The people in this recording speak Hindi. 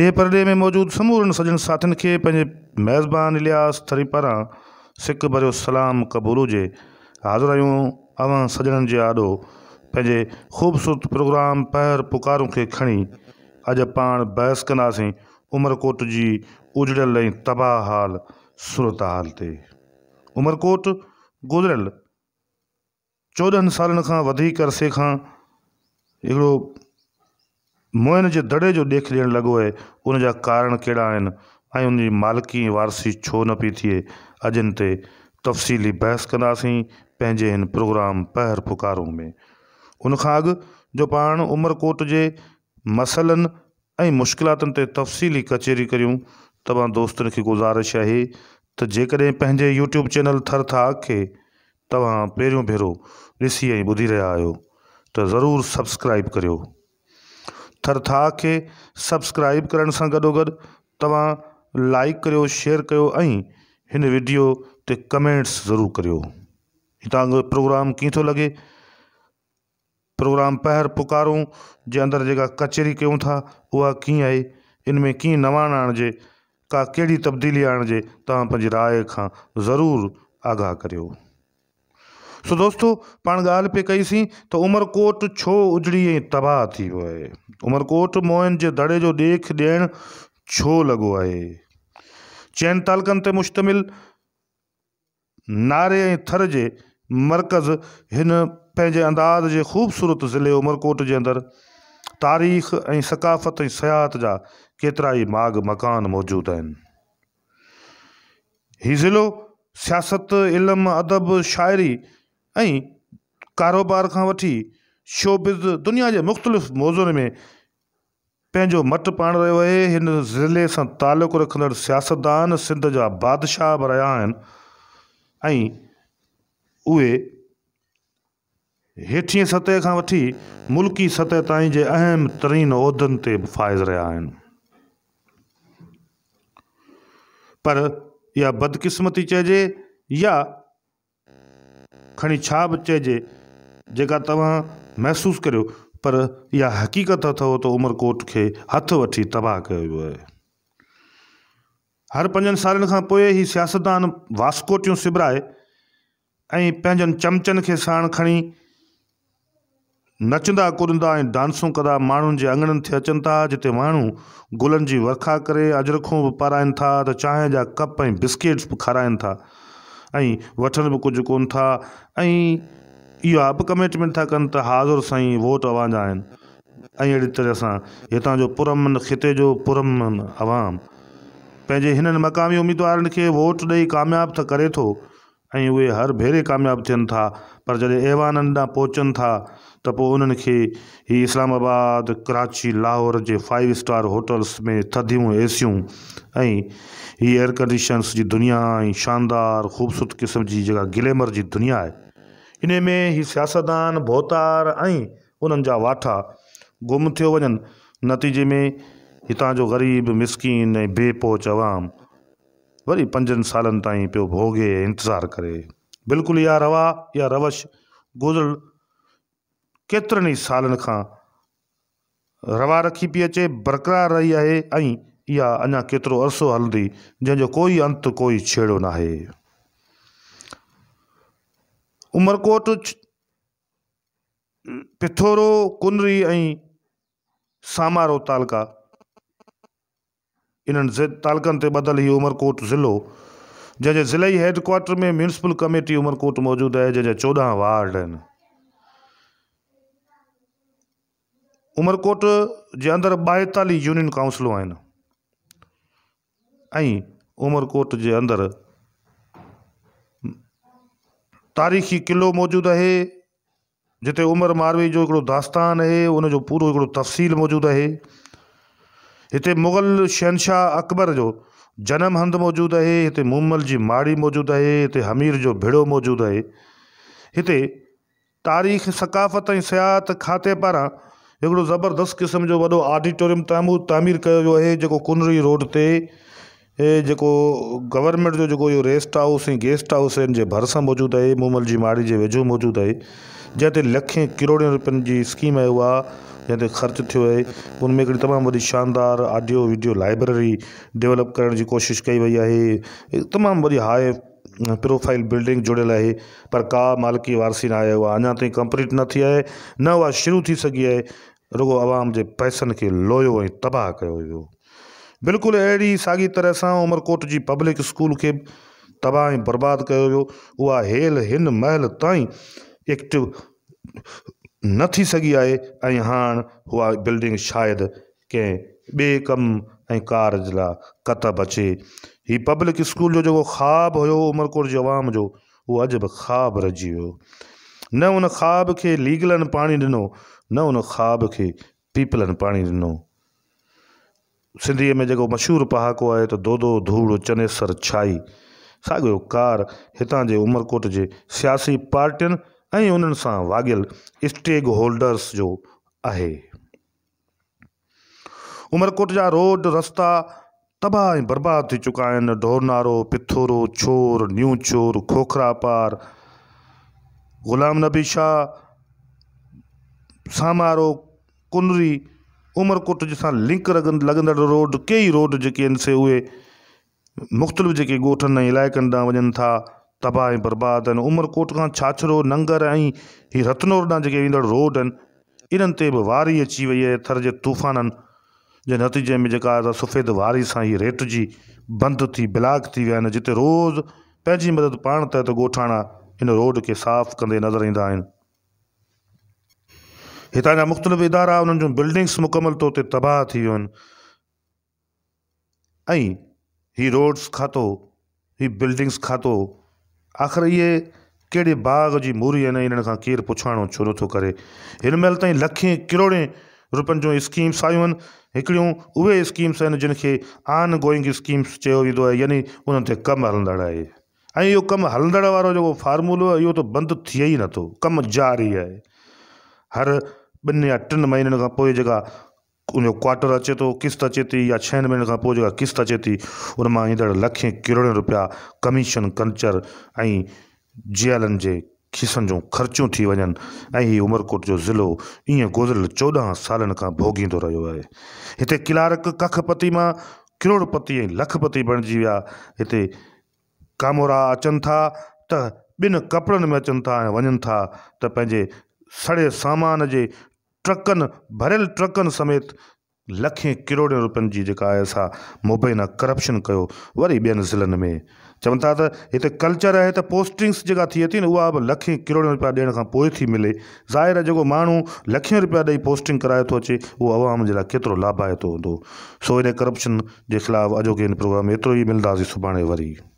ॾे परॾे में मौजूद समूरनि सजन साथियुनि खे पंहिंजे मेज़बान इलियास थरी पारा सिक भर सलाम क़बूल हुजे हाज़िर आहियूं अवां सजणनि जे आॾो पंहिंजे ख़ूबसूरत प्रोग्राम पैर पुकारों के खी अज पा बहस कंदासीं उमरकोट जी उजड़ियल तबाह हाल सूरताल ते उमरकोट गुजरल चौदह साल अरसे मोइन जे दड़े जो ॾेख ॾियणु लॻो आहे उन जा कारण कहिड़ा आहिनि उन मालिकी वारसी छो न पी थिए अॼुनि ते तफ़सीली बहस कंदासीं पंहिंजे हिन प्रोग्राम पहर पुकारों में उन अग जो पा उमरकोट के मसलन ऐं मुश्किलातुनि तफ़सीली कचेरी करियूं तव्हां दोस्तनि खे गुज़ारिश है त जेकॾहिं पंहिंजे यूट्यूब चैनल थर थाक खे तव्हां पहिरियों भेरो ॾिसी ऐं ॿुधी रहिया आहियो त सब्सक्राइब करियो थरथा के सब्सक्राइब करण सां गॾोगॾु तव्हां लाइक करियो शेयर कयो ऐं वीडियो ते कमेंट्स जरूर करियो हितां प्रोग्राम कीअं थो लॻे प्रोग्राम पहिर पुकारूं जे अंदर जेका कचहरी क्यों था वह कीअं आहे इन में कीअं नवाण आणिजे का कहिड़ी तब्दीली आणिजे तव्हां पंहिंजी राय का जरूर आगाह करियो सो दोस्तों पाणगाल पे कई सी तो उमरकोट छो उजड़ी तबाह थी वियो उमरकोट मोइन के दड़े जो देख दियण छो लगो है चैन तालकनि ते मुश्तमिल नारे ऐं थर जे मर्कज़ हिन पंहिंजे अंदाज़ के ख़ूबसूरत ज़िले उमरकोट के अंदर तारीख़ ऐं सकाफ़त ऐं सयाहत जा केतिरा माग मकान मौजूद आहिनि हीउ ज़िलो सियासत इलम अदब शायरी कारोबार का वी शोबिज़ दुनिया के मुख़्तलिफ़ मौज़ुनि में पंहिंजो मट पाण रहियो आहे हिन ज़िले से तालुक़ु रखंदड़ सियासतदान सिंध जा बादशाह बि रहिया आहिनि सतह का वी मुल्की सतह ताईं जे अहम तरीन उहिदनि ते फाइज़ रहिया पर या बदकिस्मती चइजे या खणी छा बि चइजे जेका तव्हां महसूसु करियो पर इहा हक़ीक़त अथव त उमरकोट खे हथु वठी तबाह कयो वियो आहे हर पंजनि सालनि खां पोइ ई सियासतदान वास्कोटियूं सिबराए ऐं पंहिंजनि चमचनि खे साण खणी नचंदा कुॾंदा ऐं डांसूं कंदा माण्हुनि जे अङणनि ते अचनि था जिते माण्हू गुलनि जी वर्खा करे अजरखूं बि पाराइनि था त चांहि जा कप ऐं बिस्किट्स बि खाराइनि था ऐं वठण कुछ कुझु कोन था कमिटमेंट था कनि त हाज़ुर साईं वोट अवांजा अड़ी तरह से हितां जो पुरमन ख़िते जो पुरमन अवाम पंहिंजे इन मक़ामी उम्मीदवार के वोट दई कामयाबु त करे तो ऐं हर भेरे कामयाब थियनि था पर जॾहिं अहिवान ॾांहुं था तो पोइ उन्हनि इस्लामाबाद कराची लाहौर के फाइव स्टार होटल्स में थधियूं एसियूं ये हीअ एयर कंडीशन्स जी दुनिया शानदार ख़ूबसूरत क़िस्म जी जेका ग्लैमर की दुनिया है इन में ही सियासतदान भौतार ऐं उन्हनि वाठा गुम थो वन नतीजे में इतना जो ग़रीब मिसकिन बेपोच आवाम वरी पंजनि साल ताईं पियो भोॻे इंतज़ारु करे बिल्कुल इहा रवा या रवश गुजर केतिरनि ई साल खां रवा रखी पी अचे बरक़रार रही है या इहा अञा केतिरो अरसो हलंदी जंहिंजो कोई अंत कोई छेड़ो ना आहे उमरकोट पिथोरो कुनरी ऐं सामारो तालका इन्हनि तालकनि ते ॿधल ई उमरकोट ज़िलो जैसे ज़िली हेडक्वार्टर में म्यूनसिपल कमेटी उमरकोट मौजूद है जैसे चौदह वार्ड आहिनि उमरकोट के अंदर बहताली यूनियन काउंसलूं उमरकोट के अंदर तारीख़ी किलो मौजूद है जिते उमर मारवी जो दास्तान है उनको पूरो तफ़सील मौजूद है इतने मुग़ल शहनशाह अकबर जो ਜਨਮ हंध मौजूद है ਇਤੇ मूमल ਜੀ माड़ी मौजूद है ਇਤੇ हमीर जो भिड़ो मौजूद है हिते तारीख़ सकाफ़त ऐं खाते पारा एक ज़बरदस्तु क़िस्म जो वॾो ऑडिटोरियम तामू तामीर कयो वियो आहे कुनरी रोड ते जेको गवर्नमेंट जो जेको रेस्ट हाउस ऐं गेस्ट हाउस आहिनि जे भरिसां मौजूदु आहे मूमल जी माड़ी के वेझो मौजूद है जंहिं लखें किरोड़े रुपये की स्कीम है उहा या तो खर्च थे उनमें तमाम उन शानदार आडियो वीडियो लाइब्रेरी डेवलप करण की कोशिश कई वही है तमाम वही हाई प्रोफाइल बिल्डिंग जुड़ियल है पर का मालिकी वारसी ना आयो आहे अञा ताईं न थी आहे न उहा शुरू थी सघी आहे रुगो आवाम के पैसनि के लोयो तबाह कयो बिल्कुल अड़ी सागी तरह से उमरकोट की पब्लिक स्कूल के तबाह बर्बाद किया कयो हेल हिन महल ताईं एक्टिव न थी सघी आहे ऐं हाणे बिल्डिंग शायद कें ॿिए कमु ऐं कारज लाइ कतब अचे हीउ पब्लिक स्कूल जो जेको ख़्वाबु हुयो उमरकोट जे जो उहो अॼु बि ख़्वाबु हो न उन ख़्वाब खे लीगलनि पाणी ॾिनो न उन ख़्वाब के पीपलन पानी ॾिनो सिंधीअ में जो मशहूर पहाको आहे त दोदो धूड़ चनेसर छाई साॻियो कार हितां जे उमरकोट के सियासी पार्टियन ऐं उन्हनि सां वाॻियल स्टेक होल्डर्स जो आहे उमरकोट जा रोड रस्ता तबाह ऐं बर्बादु थी चुका आहिनि ढोरनारो पिथोरो छोर न्यू छोर खोखरापार ग़ुलाम नबी शाह सामारो कुनरी उमरकोट जे सां लिंक लॻंदड़ रोड कई रोड जेके आहिनि से उहे मुख़्तलिफ़ जेके ॻोठनि ऐं इलाइक़नि ॾांहुं वञनि था तबाह बर्बाद उमरकोट का छाछरो नंगर ऐं हीअ रतनोर ॾांहुं जेके रोड इन इन्हनि वारी अची वही है थर के तूफान जे नतीजे में जेका आहे सफ़ेद वारी से हीअ रेटिजी बंदि थी ब्लाक थी विया आहिनि जिते रोज़ पैं मदद पा तहत गोठाना इन रोड के साफ़ कंदे नज़र इंदा आहिनि हितां मुख़्तलिफ़ इदारा उन बिल्डिंग्स मुकमल तौर तबाह थी वियूं आहिनि रोड्स खातो हीअ बिल्डिंग्स खातो आख़िर इहे कहिड़े बाग़ जी मूरी आहिनि इन्हनि खां केरु पुछाणो छो नथो करे हिन महिल ताईं लखे किरोड़े रुपियनि जूं स्कीम्स आयूं आहिनि हिकिड़ियूं उहे स्कीम्स आहिनि जिन खे ऑन गोईंग स्कीम्स चयो वेंदो आहे यानी उन्हनि ते कमु हलंदड़ आहे ऐं इहो कमु हलंदड़ वारो जेको फार्मूलो आहे इहो त बंदि थिए ई नथो कमु जारी आहे हर ॿिनि या टिनि महीननि खां पोइ जेका उन क्वार्टर अचे तो किश्त अचे थी या छह महीननि खां पोइ जेका अचे थी उन लखें किरोड़े रुपया कमीशन कंचर ऐं जियालनि जे खीसनि जूं ख़र्चूं थी वन ऐं हीउ उमरकोट जो ज़िलो ईअं गुज़िरियल चोॾहं सालनि खां भोगींदो रहियो आहे हिते किलारक कखपति मां किरोड़पति ऐं लखपति बणिजी विया कामोरा अचनि था त ॿिनि कपिड़नि में अचनि था ऐं था त सड़े सामान जे ट्रकनि भरियल ट्रकनि समेत लखे किरोड़े रुपियनि जी जेका आहे असां मुबैना करप्शन कयो वरी ॿियनि ज़िलनि में चवनि था त हिते कल्चर आहे त पोस्टिंग्स जेका थिए थी न उहा बि लखे किरोड़े रुपया ॾियण खां पोइ थी मिले ज़ाहिर जेको माण्हू लखे रुपया ॾेई पोस्टिंग कराए थो अचे उहो आवाम जे लाइ केतिरो लाभायतो हूंदो सो हिन करप्शन जे ख़िलाफ़ु अॼोके हिन प्रोग्राम में एतिरो ई मिलंदासीं सुभाणे वरी